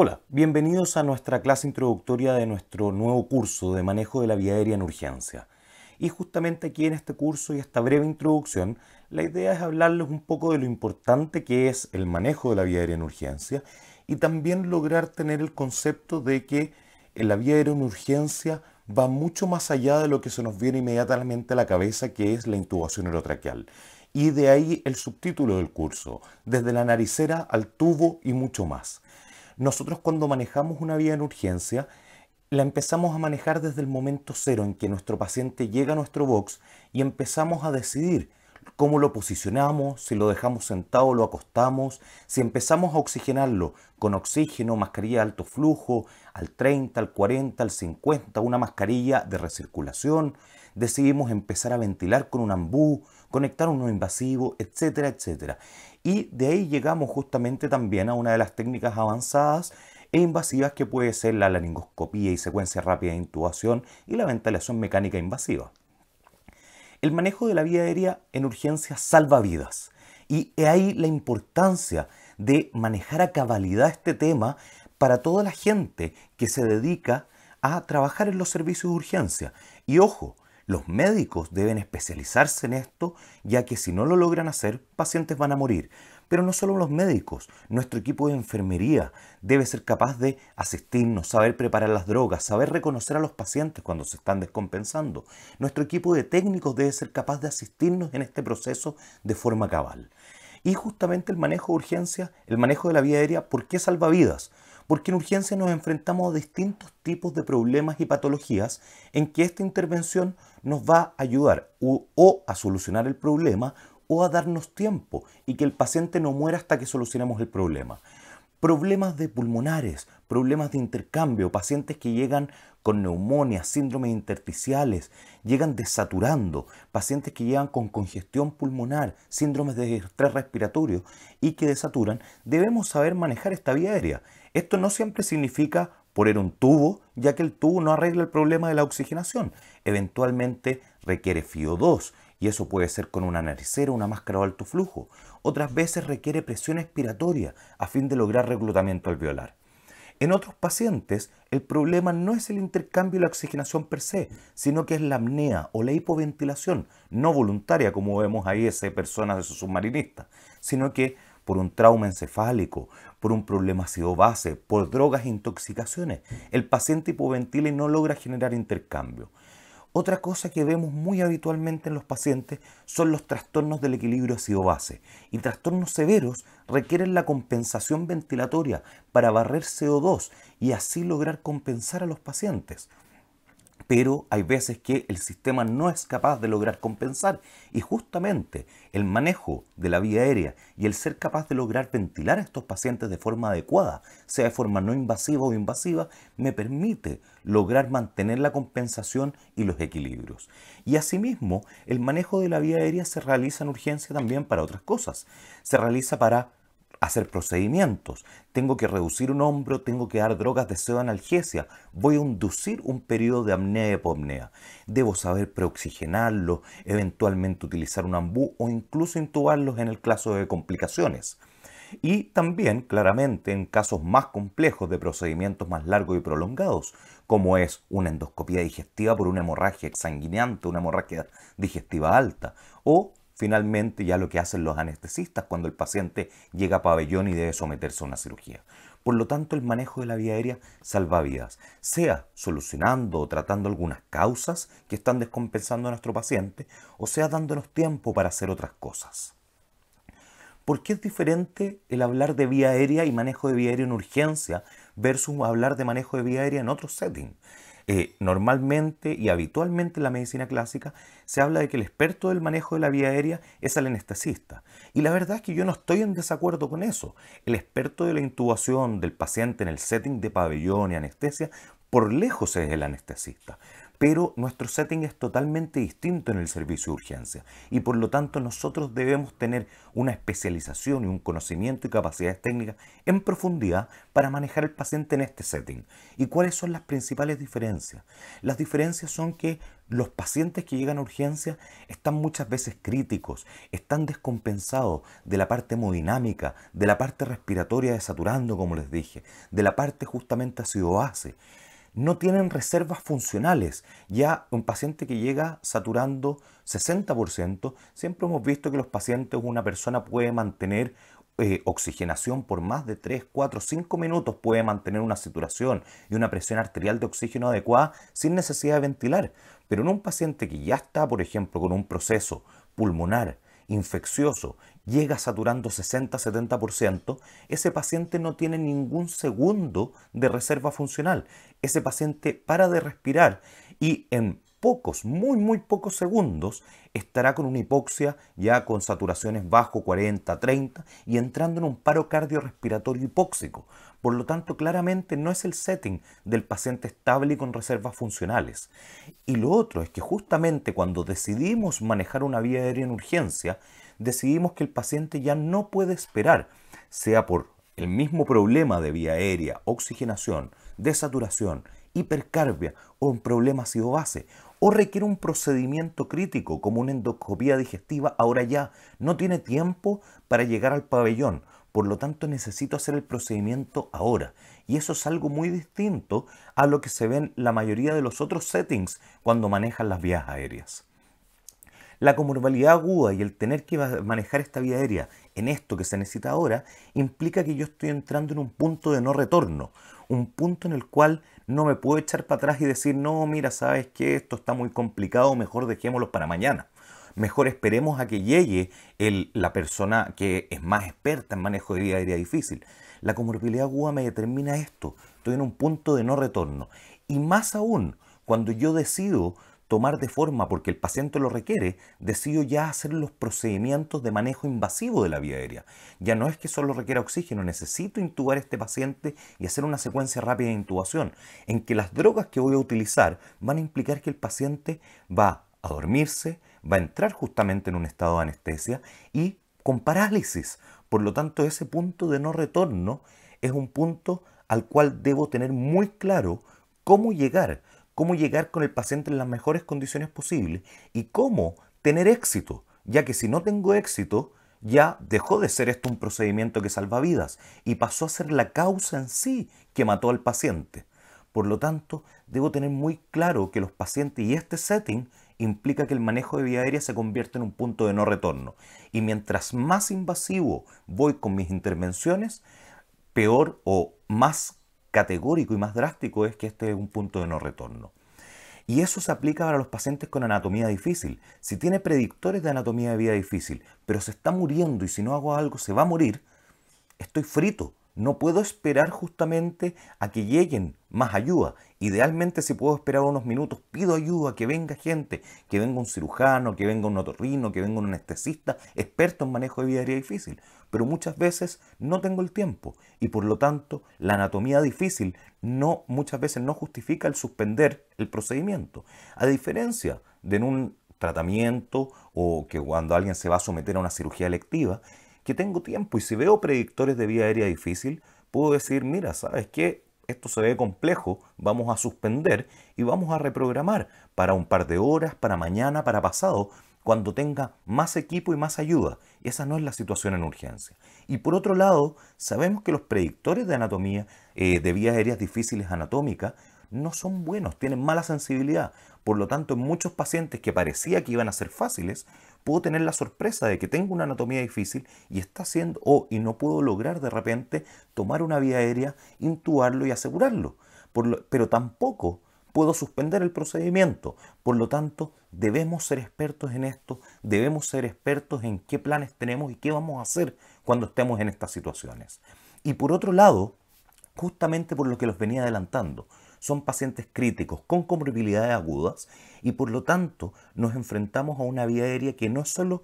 Hola, bienvenidos a nuestra clase introductoria de nuestro nuevo curso de manejo de la vía aérea en urgencia. Y justamente aquí en este curso y esta breve introducción, la idea es hablarles un poco de lo importante que es el manejo de la vía aérea en urgencia y también lograr tener el concepto de que la vía aérea en urgencia va mucho más allá de lo que se nos viene inmediatamente a la cabeza, que es la intubación neurotraqueal Y de ahí el subtítulo del curso, desde la naricera al tubo y mucho más. Nosotros cuando manejamos una vía en urgencia, la empezamos a manejar desde el momento cero en que nuestro paciente llega a nuestro box y empezamos a decidir cómo lo posicionamos, si lo dejamos sentado, lo acostamos, si empezamos a oxigenarlo con oxígeno, mascarilla de alto flujo, al 30, al 40, al 50, una mascarilla de recirculación, decidimos empezar a ventilar con un ambú, conectar uno invasivo, etcétera, etcétera. Y de ahí llegamos justamente también a una de las técnicas avanzadas e invasivas que puede ser la laringoscopía y secuencia rápida de intubación y la ventilación mecánica invasiva. El manejo de la vía aérea en urgencias salva vidas. Y ahí la importancia de manejar a cabalidad este tema para toda la gente que se dedica a trabajar en los servicios de urgencia. Y ojo, los médicos deben especializarse en esto, ya que si no lo logran hacer, pacientes van a morir. Pero no solo los médicos, nuestro equipo de enfermería debe ser capaz de asistirnos, saber preparar las drogas, saber reconocer a los pacientes cuando se están descompensando. Nuestro equipo de técnicos debe ser capaz de asistirnos en este proceso de forma cabal. Y justamente el manejo de urgencias, el manejo de la vía aérea, ¿por qué salva vidas? porque en urgencia nos enfrentamos a distintos tipos de problemas y patologías en que esta intervención nos va a ayudar o, a solucionar el problema o a darnos tiempo y que el paciente no muera hasta que solucionemos el problema. Problemas de pulmonares, problemas de intercambio, pacientes que llegan con neumonía, síndromes intersticiales, llegan desaturando, pacientes que llegan con congestión pulmonar, síndromes de estrés respiratorio y que desaturan, debemos saber manejar esta vía aérea. Esto no siempre significa poner un tubo, ya que el tubo no arregla el problema de la oxigenación. Eventualmente requiere FIO 2 y eso puede ser con una naricera, una máscara o alto flujo. Otras veces requiere presión expiratoria a fin de lograr reclutamiento alveolar. En otros pacientes, el problema no es el intercambio y la oxigenación per se, sino que es la apnea o la hipoventilación, no voluntaria, como vemos ahí esa personas de su submarinista, sino que por un trauma encefálico, por un problema ácido base, por drogas e intoxicaciones. El paciente hipoventila y no logra generar intercambio. Otra cosa que vemos muy habitualmente en los pacientes son los trastornos del equilibrio ácido-base. Y trastornos severos requieren la compensación ventilatoria para barrer CO2 y así lograr compensar a los pacientes pero hay veces que el sistema no es capaz de lograr compensar y justamente el manejo de la vía aérea y el ser capaz de lograr ventilar a estos pacientes de forma adecuada, sea de forma no invasiva o invasiva, me permite lograr mantener la compensación y los equilibrios. Y asimismo, el manejo de la vía aérea se realiza en urgencia también para otras cosas. Se realiza para hacer procedimientos, tengo que reducir un hombro, tengo que dar drogas de pseudoanalgesia, voy a inducir un periodo de apnea y Debo saber preoxigenarlos, eventualmente utilizar un ambú o incluso intubarlos en el caso de complicaciones. Y también, claramente, en casos más complejos de procedimientos más largos y prolongados, como es una endoscopia digestiva por una hemorragia exsanguinante, una hemorragia digestiva alta, o finalmente ya lo que hacen los anestesistas cuando el paciente llega a pabellón y debe someterse a una cirugía. Por lo tanto, el manejo de la vía aérea salva vidas, sea solucionando o tratando algunas causas que están descompensando a nuestro paciente, o sea dándonos tiempo para hacer otras cosas. ¿Por qué es diferente el hablar de vía aérea y manejo de vía aérea en urgencia versus hablar de manejo de vía aérea en otro setting? Eh, normalmente y habitualmente en la medicina clásica se habla de que el experto del manejo de la vía aérea es el anestesista. Y la verdad es que yo no estoy en desacuerdo con eso. El experto de la intubación del paciente en el setting de pabellón y anestesia por lejos es el anestesista pero nuestro setting es totalmente distinto en el servicio de urgencia y por lo tanto nosotros debemos tener una especialización y un conocimiento y capacidades técnicas en profundidad para manejar al paciente en este setting. ¿Y cuáles son las principales diferencias? Las diferencias son que los pacientes que llegan a urgencia están muchas veces críticos, están descompensados de la parte hemodinámica, de la parte respiratoria desaturando, como les dije, de la parte justamente ácido base no tienen reservas funcionales. Ya un paciente que llega saturando 60%, siempre hemos visto que los pacientes, una persona puede mantener eh, oxigenación por más de 3, 4, 5 minutos, puede mantener una saturación y una presión arterial de oxígeno adecuada sin necesidad de ventilar. Pero en un paciente que ya está, por ejemplo, con un proceso pulmonar, infeccioso llega saturando 60-70%, ese paciente no tiene ningún segundo de reserva funcional. Ese paciente para de respirar y en pocos, muy, muy pocos segundos estará con una hipoxia ya con saturaciones bajo 40, 30 y entrando en un paro cardiorrespiratorio hipóxico. Por lo tanto, claramente no es el setting del paciente estable y con reservas funcionales. Y lo otro es que justamente cuando decidimos manejar una vía aérea en urgencia, decidimos que el paciente ya no puede esperar, sea por el mismo problema de vía aérea, oxigenación, desaturación, hipercarbia o un problema ácido base o requiere un procedimiento crítico como una endoscopía digestiva, ahora ya no tiene tiempo para llegar al pabellón, por lo tanto necesito hacer el procedimiento ahora. Y eso es algo muy distinto a lo que se ve en la mayoría de los otros settings cuando manejan las vías aéreas. La comorbilidad aguda y el tener que manejar esta vía aérea en esto que se necesita ahora implica que yo estoy entrando en un punto de no retorno, un punto en el cual no me puedo echar para atrás y decir, no, mira, sabes que esto está muy complicado, mejor dejémoslo para mañana. Mejor esperemos a que llegue el, la persona que es más experta en manejo de vida difícil. La comorbilidad aguda me determina esto. Estoy en un punto de no retorno. Y más aún, cuando yo decido tomar de forma, porque el paciente lo requiere, decido ya hacer los procedimientos de manejo invasivo de la vía aérea. Ya no es que solo requiera oxígeno, necesito intubar a este paciente y hacer una secuencia rápida de intubación, en que las drogas que voy a utilizar van a implicar que el paciente va a dormirse, va a entrar justamente en un estado de anestesia y con parálisis. Por lo tanto, ese punto de no retorno es un punto al cual debo tener muy claro cómo llegar cómo llegar con el paciente en las mejores condiciones posibles y cómo tener éxito, ya que si no tengo éxito, ya dejó de ser esto un procedimiento que salva vidas y pasó a ser la causa en sí que mató al paciente. Por lo tanto, debo tener muy claro que los pacientes y este setting implica que el manejo de vía aérea se convierte en un punto de no retorno. Y mientras más invasivo voy con mis intervenciones, peor o más categórico y más drástico es que este es un punto de no retorno. Y eso se aplica para los pacientes con anatomía difícil. Si tiene predictores de anatomía de vida difícil, pero se está muriendo y si no hago algo se va a morir, estoy frito no puedo esperar justamente a que lleguen más ayuda. Idealmente si puedo esperar unos minutos, pido ayuda, que venga gente, que venga un cirujano, que venga un otorrino, que venga un anestesista, experto en manejo de vida aérea difícil. Pero muchas veces no tengo el tiempo y por lo tanto la anatomía difícil no muchas veces no justifica el suspender el procedimiento. A diferencia de en un tratamiento o que cuando alguien se va a someter a una cirugía electiva, que tengo tiempo y si veo predictores de vía aérea difícil, puedo decir, mira, ¿sabes que Esto se ve complejo, vamos a suspender y vamos a reprogramar para un par de horas, para mañana, para pasado, cuando tenga más equipo y más ayuda. Esa no es la situación en urgencia. Y por otro lado, sabemos que los predictores de anatomía, eh, de vías aéreas difíciles anatómicas, no son buenos, tienen mala sensibilidad. Por lo tanto, en muchos pacientes que parecía que iban a ser fáciles, puedo tener la sorpresa de que tengo una anatomía difícil y está haciendo, o y no puedo lograr de repente tomar una vía aérea, intuarlo y asegurarlo. pero tampoco puedo suspender el procedimiento. Por lo tanto, debemos ser expertos en esto, debemos ser expertos en qué planes tenemos y qué vamos a hacer cuando estemos en estas situaciones. Y por otro lado, justamente por lo que los venía adelantando. Son pacientes críticos con comorbilidades agudas y por lo tanto nos enfrentamos a una vía aérea que no solo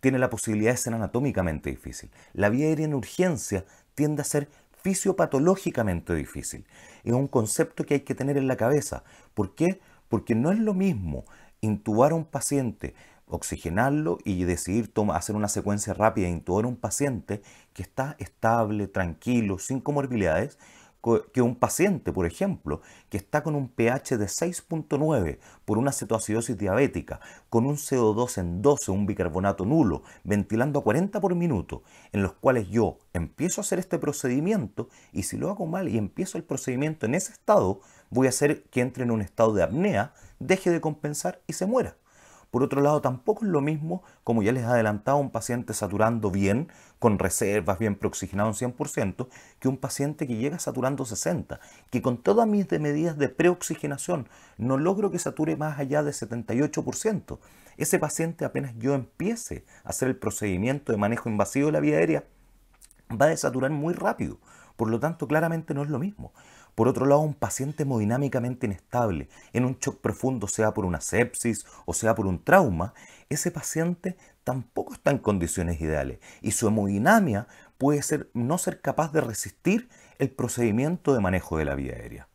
tiene la posibilidad de ser anatómicamente difícil, la vía aérea en urgencia tiende a ser fisiopatológicamente difícil. Es un concepto que hay que tener en la cabeza. ¿Por qué? Porque no es lo mismo intubar a un paciente oxigenarlo y decidir hacer una secuencia rápida e intubar un paciente que está estable, tranquilo, sin comorbilidades, que un paciente, por ejemplo, que está con un pH de 6.9 por una cetoacidosis diabética, con un CO2 en 12, un bicarbonato nulo, ventilando a 40 por minuto, en los cuales yo empiezo a hacer este procedimiento y si lo hago mal y empiezo el procedimiento en ese estado, voy a hacer que entre en un estado de apnea, deje de compensar y se muera. Por otro lado, tampoco es lo mismo, como ya les he adelantado, un paciente saturando bien, con reservas, bien preoxigenado en 100%, que un paciente que llega saturando 60, que con todas mis medidas de preoxigenación no logro que sature más allá de 78%. Ese paciente apenas yo empiece a hacer el procedimiento de manejo invasivo de la vía aérea, va a desaturar muy rápido. Por lo tanto, claramente no es lo mismo. Por otro lado, un paciente hemodinámicamente inestable, en un shock profundo, sea por una sepsis o sea por un trauma, ese paciente tampoco está en condiciones ideales y su hemodinamia puede ser, no ser capaz de resistir el procedimiento de manejo de la vía aérea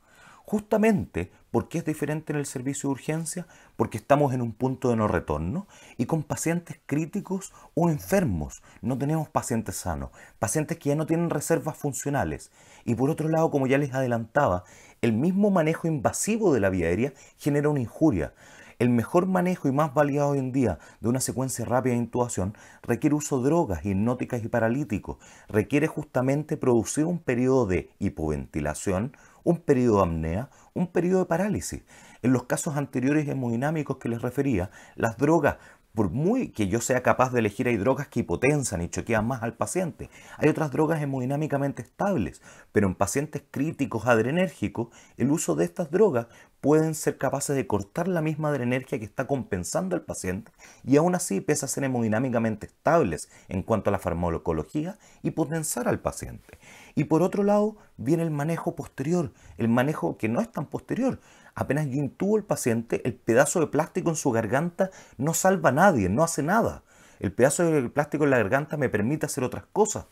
justamente porque es diferente en el servicio de urgencia, porque estamos en un punto de no retorno y con pacientes críticos o enfermos. No tenemos pacientes sanos, pacientes que ya no tienen reservas funcionales. Y por otro lado, como ya les adelantaba, el mismo manejo invasivo de la vía aérea genera una injuria. El mejor manejo y más validado hoy en día de una secuencia rápida de intubación requiere uso de drogas hipnóticas y paralíticos, requiere justamente producir un periodo de hipoventilación, un periodo de apnea, un periodo de parálisis. En los casos anteriores hemodinámicos que les refería, las drogas por muy que yo sea capaz de elegir, hay drogas que hipotensan y choquean más al paciente. Hay otras drogas hemodinámicamente estables, pero en pacientes críticos adrenérgicos, el uso de estas drogas pueden ser capaces de cortar la misma adrenergia que está compensando al paciente y aún así, pese a ser hemodinámicamente estables en cuanto a la farmacología, y potenciar al paciente. Y por otro lado, viene el manejo posterior, el manejo que no es tan posterior. Apenas yo intubo el paciente, el pedazo de plástico en su garganta no salva a nadie, no hace nada. El pedazo de plástico en la garganta me permite hacer otras cosas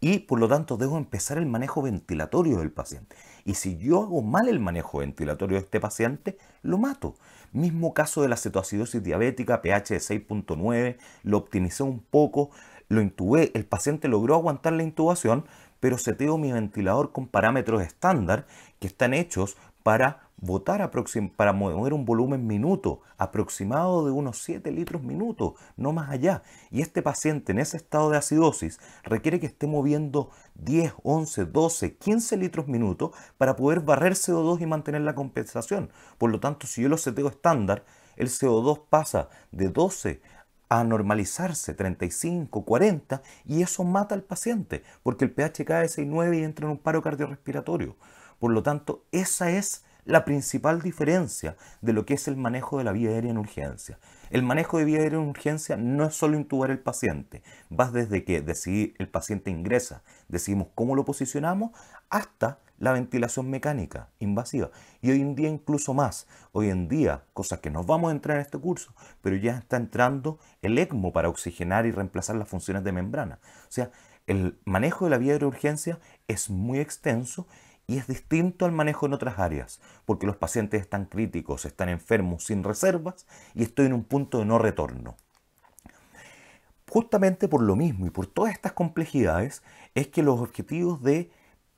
y por lo tanto debo empezar el manejo ventilatorio del paciente. Y si yo hago mal el manejo ventilatorio de este paciente, lo mato. Mismo caso de la cetoacidosis diabética, pH de 6.9, lo optimicé un poco, lo intubé, el paciente logró aguantar la intubación, pero seteo mi ventilador con parámetros estándar que están hechos para votar para mover un volumen minuto, aproximado de unos 7 litros minuto, no más allá. Y este paciente en ese estado de acidosis requiere que esté moviendo 10, 11, 12, 15 litros minuto para poder barrer CO2 y mantener la compensación. Por lo tanto, si yo lo seteo estándar, el CO2 pasa de 12 a normalizarse 35, 40 y eso mata al paciente porque el pH cae de 6,9 y entra en un paro cardiorrespiratorio. Por lo tanto, esa es la principal diferencia de lo que es el manejo de la vía aérea en urgencia. El manejo de vía aérea en urgencia no es solo intubar el paciente, vas desde que decidir el paciente ingresa, decidimos cómo lo posicionamos, hasta la ventilación mecánica invasiva. Y hoy en día incluso más. Hoy en día, cosas que nos vamos a entrar en este curso, pero ya está entrando el ECMO para oxigenar y reemplazar las funciones de membrana. O sea, el manejo de la vía aérea en urgencia es muy extenso y es distinto al manejo en otras áreas, porque los pacientes están críticos, están enfermos, sin reservas, y estoy en un punto de no retorno. Justamente por lo mismo y por todas estas complejidades, es que los objetivos de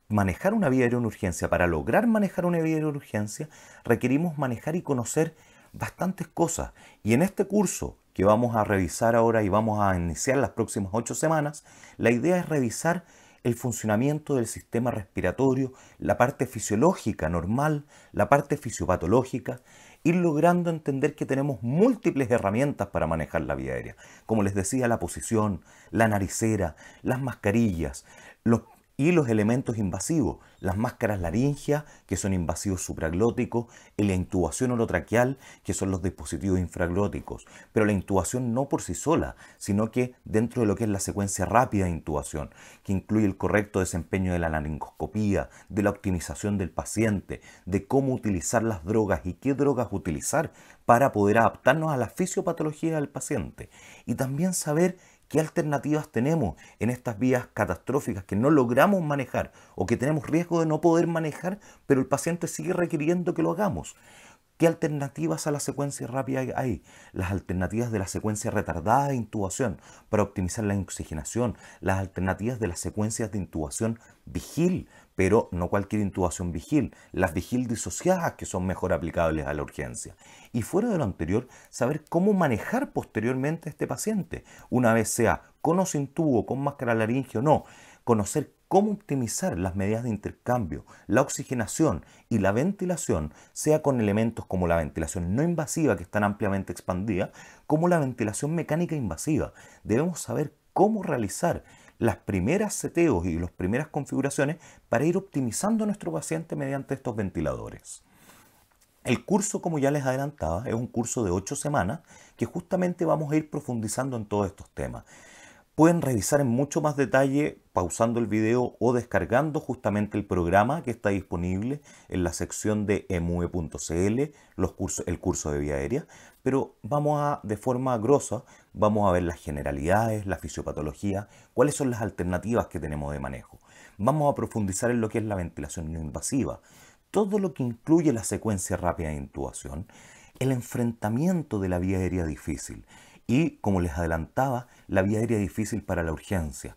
manejar una vía de en urgencia, para lograr manejar una vía de en urgencia, requerimos manejar y conocer bastantes cosas. Y en este curso que vamos a revisar ahora y vamos a iniciar las próximas ocho semanas, la idea es revisar el funcionamiento del sistema respiratorio, la parte fisiológica normal, la parte fisiopatológica, ir logrando entender que tenemos múltiples herramientas para manejar la vía aérea. Como les decía, la posición, la naricera, las mascarillas, los, y los elementos invasivos, las máscaras laringias, que son invasivos supraglóticos, y la intubación orotraqueal, que son los dispositivos infraglóticos. Pero la intubación no por sí sola, sino que dentro de lo que es la secuencia rápida de intubación, que incluye el correcto desempeño de la laringoscopía, de la optimización del paciente, de cómo utilizar las drogas y qué drogas utilizar para poder adaptarnos a la fisiopatología del paciente. Y también saber ¿Qué alternativas tenemos en estas vías catastróficas que no logramos manejar o que tenemos riesgo de no poder manejar, pero el paciente sigue requiriendo que lo hagamos? ¿Qué alternativas a la secuencia rápida hay? Las alternativas de la secuencia retardada de intubación para optimizar la oxigenación, las alternativas de las secuencias de intubación vigil pero no cualquier intubación vigil, las vigil disociadas que son mejor aplicables a la urgencia. Y fuera de lo anterior, saber cómo manejar posteriormente a este paciente, una vez sea con o sin tubo, con máscara laringe o no, conocer cómo optimizar las medidas de intercambio, la oxigenación y la ventilación, sea con elementos como la ventilación no invasiva, que están tan ampliamente expandida, como la ventilación mecánica invasiva. Debemos saber cómo realizar las primeras seteos y las primeras configuraciones para ir optimizando a nuestro paciente mediante estos ventiladores. El curso, como ya les adelantaba, es un curso de 8 semanas que justamente vamos a ir profundizando en todos estos temas. Pueden revisar en mucho más detalle pausando el video o descargando justamente el programa que está disponible en la sección de emue.cl, el curso de vía aérea, pero vamos a, de forma grosa, vamos a ver las generalidades, la fisiopatología, cuáles son las alternativas que tenemos de manejo. Vamos a profundizar en lo que es la ventilación no invasiva, todo lo que incluye la secuencia rápida de intubación, el enfrentamiento de la vía aérea difícil y, como les adelantaba, la vía aérea difícil para la urgencia.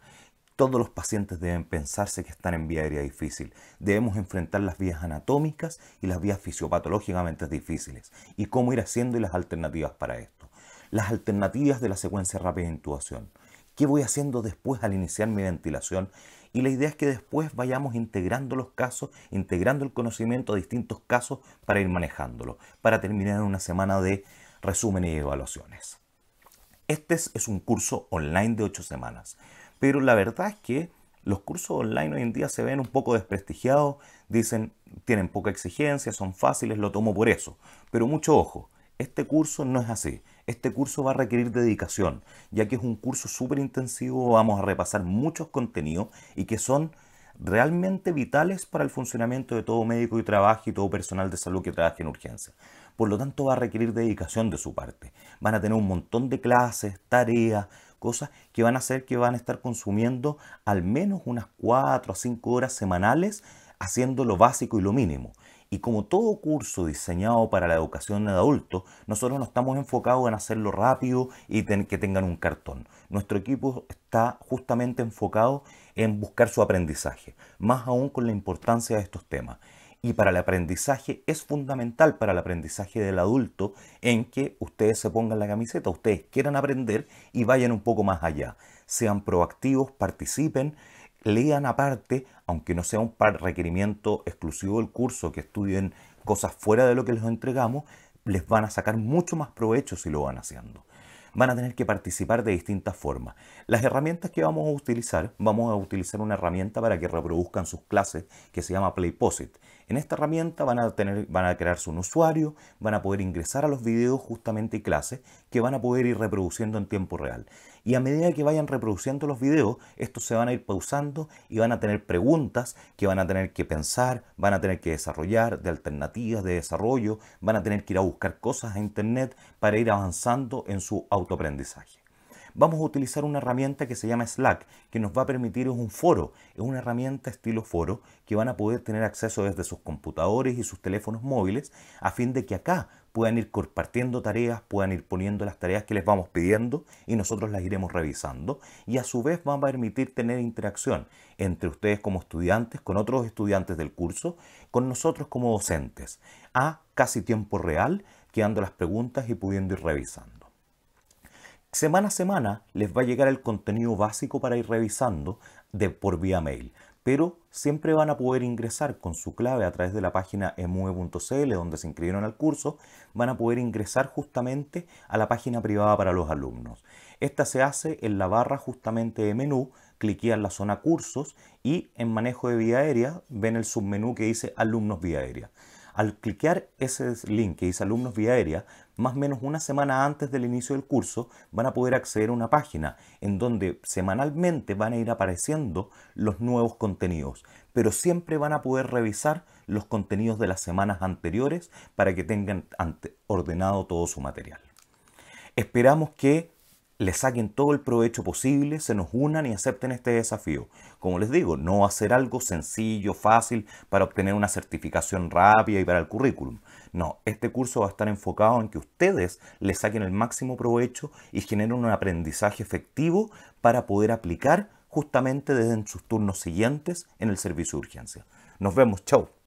Todos los pacientes deben pensarse que están en vía aérea difícil. Debemos enfrentar las vías anatómicas y las vías fisiopatológicamente difíciles y cómo ir haciendo y las alternativas para esto. Las alternativas de la secuencia rápida de intubación. ¿Qué voy haciendo después al iniciar mi ventilación? Y la idea es que después vayamos integrando los casos, integrando el conocimiento a distintos casos para ir manejándolo, para terminar una semana de resúmenes y evaluaciones. Este es un curso online de 8 semanas. Pero la verdad es que los cursos online hoy en día se ven un poco desprestigiados, dicen, tienen poca exigencia, son fáciles, lo tomo por eso. Pero mucho ojo, este curso no es así. Este curso va a requerir dedicación, ya que es un curso súper intensivo, vamos a repasar muchos contenidos y que son realmente vitales para el funcionamiento de todo médico que trabaje y todo personal de salud que trabaje en urgencia. Por lo tanto, va a requerir dedicación de su parte. Van a tener un montón de clases, tareas, cosas que van a hacer que van a estar consumiendo al menos unas 4 a 5 horas semanales haciendo lo básico y lo mínimo. Y como todo curso diseñado para la educación de adultos, nosotros no estamos enfocados en hacerlo rápido y que tengan un cartón. Nuestro equipo está justamente enfocado en buscar su aprendizaje, más aún con la importancia de estos temas y para el aprendizaje es fundamental para el aprendizaje del adulto en que ustedes se pongan la camiseta, ustedes quieran aprender y vayan un poco más allá. Sean proactivos, participen, lean aparte, aunque no sea un requerimiento exclusivo del curso, que estudien cosas fuera de lo que les entregamos, les van a sacar mucho más provecho si lo van haciendo van a tener que participar de distintas formas. Las herramientas que vamos a utilizar, vamos a utilizar una herramienta para que reproduzcan sus clases que se llama PlayPosit. En esta herramienta van a, tener, van a crearse un usuario, van a poder ingresar a los videos justamente y clases que van a poder ir reproduciendo en tiempo real. Y a medida que vayan reproduciendo los videos, estos se van a ir pausando y van a tener preguntas que van a tener que pensar, van a tener que desarrollar de alternativas de desarrollo, van a tener que ir a buscar cosas a internet para ir avanzando en su autoaprendizaje vamos a utilizar una herramienta que se llama Slack, que nos va a permitir, un foro, es una herramienta estilo foro, que van a poder tener acceso desde sus computadores y sus teléfonos móviles, a fin de que acá Pueden ir compartiendo tareas, puedan ir poniendo las tareas que les vamos pidiendo y nosotros las iremos revisando y a su vez van a permitir tener interacción entre ustedes como estudiantes, con otros estudiantes del curso, con nosotros como docentes, a casi tiempo real, quedando las preguntas y pudiendo ir revisando. Semana a semana les va a llegar el contenido básico para ir revisando de por vía mail pero siempre van a poder ingresar con su clave a través de la página emue.cl donde se inscribieron al curso, van a poder ingresar justamente a la página privada para los alumnos. Esta se hace en la barra justamente de menú, en la zona cursos y en manejo de vía aérea ven el submenú que dice alumnos vía aérea. Al cliquear ese link que dice alumnos vía aérea, más o menos una semana antes del inicio del curso van a poder acceder a una página en donde semanalmente van a ir apareciendo los nuevos contenidos, pero siempre van a poder revisar los contenidos de las semanas anteriores para que tengan ordenado todo su material. Esperamos que le saquen todo el provecho posible, se nos unan y acepten este desafío. Como les digo, no va a ser algo sencillo, fácil, para obtener una certificación rápida y para el currículum. No, este curso va a estar enfocado en que ustedes le saquen el máximo provecho y generen un aprendizaje efectivo para poder aplicar justamente desde sus turnos siguientes en el servicio de urgencia. Nos vemos, chao.